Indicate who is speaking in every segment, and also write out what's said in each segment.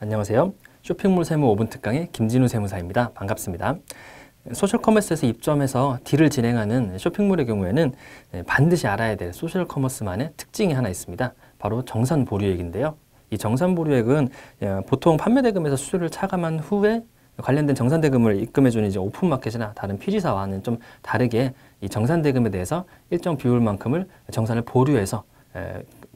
Speaker 1: 안녕하세요. 쇼핑몰 세무 5분 특강의 김진우 세무사입니다. 반갑습니다. 소셜 커머스에서 입점해서 딜을 진행하는 쇼핑몰의 경우에는 네, 반드시 알아야 될 소셜 커머스만의 특징이 하나 있습니다. 바로 정산 보류액인데요. 이 정산 보류액은 예, 보통 판매 대금에서 수수료를 차감한 후에 관련된 정산 대금을 입금해 주는 이제 오픈 마켓이나 다른 피지사와는 좀 다르게 이 정산 대금에 대해서 일정 비율만큼을 정산을 보류해서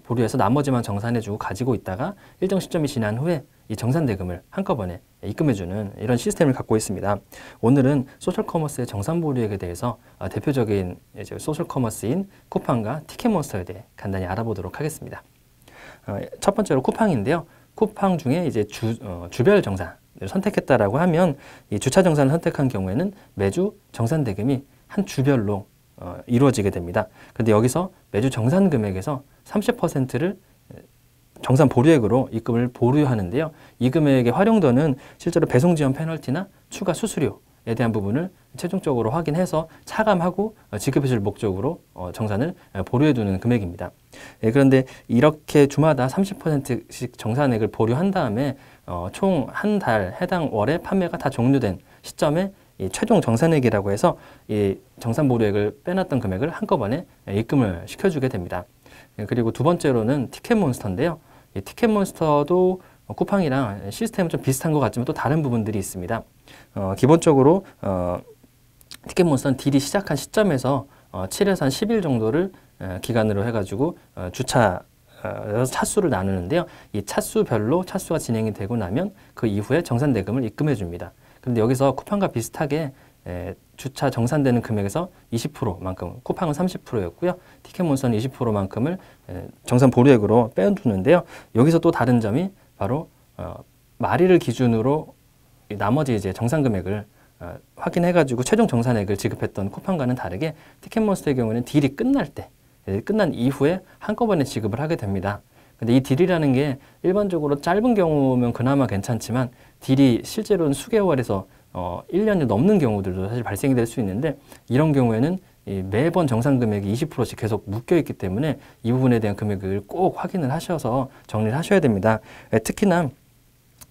Speaker 1: 보류해서 나머지만 정산해주고 가지고 있다가 일정 시점이 지난 후에 이 정산 대금을 한꺼번에 입금해주는 이런 시스템을 갖고 있습니다. 오늘은 소셜 커머스의 정산 보류액에 대해서 아, 대표적인 이제 소셜 커머스인 쿠팡과 티켓몬스터에 대해 간단히 알아보도록 하겠습니다. 어, 첫 번째로 쿠팡인데요. 쿠팡 중에 이제 주, 어, 주별 정산을 선택했다라고 하면 이 주차 정산을 선택한 경우에는 매주 정산 대금이 한 주별로 어, 이루어지게 됩니다. 근데 여기서 매주 정산 금액에서 30%를 정산 보류액으로 입금을 보류하는데요. 이 금액의 활용도는 실제로 배송 지원 페널티나 추가 수수료에 대한 부분을 최종적으로 확인해서 차감하고 어, 지급해 줄 목적으로 어, 정산을 어, 보류해 두는 금액입니다. 예, 그런데 이렇게 주마다 30%씩 정산액을 보류한 다음에 총 한 달 해당 월에 판매가 다 종료된 시점에 최종 정산액이라고 해서 이 정산 보류액을 빼놨던 금액을 한꺼번에 예, 입금을 시켜주게 됩니다. 예, 그리고 두 번째로는 티켓몬스터인데요. 예, 티켓몬스터도 뭐 쿠팡이랑 시스템은 좀 비슷한 것 같지만 또 다른 부분들이 있습니다. 어, 기본적으로 어, 티켓몬스터는 딜이 시작한 시점에서 어, 7에서 한 10일 정도를 어, 기간으로 해가지고 어, 주차 어, 차수를 나누는데요. 이 차수별로 차수가 진행이 되고 나면 그 이후에 정산 대금을 입금해 줍니다. 그런데 여기서 쿠팡과 비슷하게 에, 예, 주차 정산되는 금액에서 20%만큼 쿠팡은 30%였고요. 티켓몬스터는 20%만큼을 에, 예, 정산 보류액으로 빼두는데요. 여기서 또 다른 점이 바로 어, 마리를 기준으로 나머지 이제 정산 금액을 어, 확인해가지고 최종 정산액을 지급했던 쿠팡과는 다르게 티켓몬스터의 경우에는 딜이 끝날 때 예, 끝난 이후에 한꺼번에 지급을 하게 됩니다. 근데 이 딜이라는 게 일반적으로 짧은 경우면 그나마 괜찮지만 딜이 실제로는 수개월에서 어, 1년이 넘는 경우들도 사실 발생이 될 수 있는데 이런 경우에는 매번 정산 금액이 20%씩 계속 묶여 있기 때문에 이 부분에 대한 금액을 꼭 확인을 하셔서 정리를 하셔야 됩니다. 예, 특히나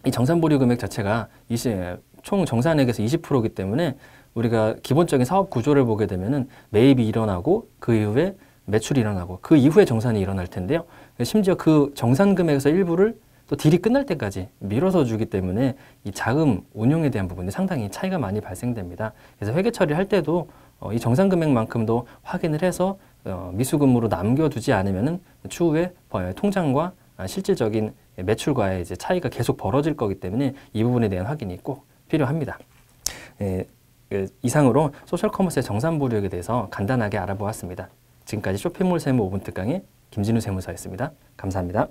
Speaker 1: 이 정산 보류 금액 자체가 20, 예, 총 정산액에서 20%이기 때문에 우리가 기본적인 사업 구조를 보게 되면은 매입이 일어나고 그 이후에 매출이 일어나고 그 이후에 정산이 일어날 텐데요. 예, 심지어 그 정산 금액에서 일부를 또 딜이 끝날 때까지 밀어서 주기 때문에 이 자금 운용에 대한 부분이 상당히 차이가 많이 발생됩니다. 그래서 회계 처리할 때도 어, 이 정상 금액만큼도 확인을 해서 어, 미수금으로 남겨두지 않으면 추후에 어, 통장과 아, 실질적인 매출과의 이제 차이가 계속 벌어질 거기 때문에 이 부분에 대한 확인이 꼭 필요합니다. 예, 그 이상으로 소셜 커머스의 정산부류액에 대해서 간단하게 알아보았습니다. 지금까지 쇼핑몰 세무 5분 특강의 김진우 세무사였습니다. 감사합니다.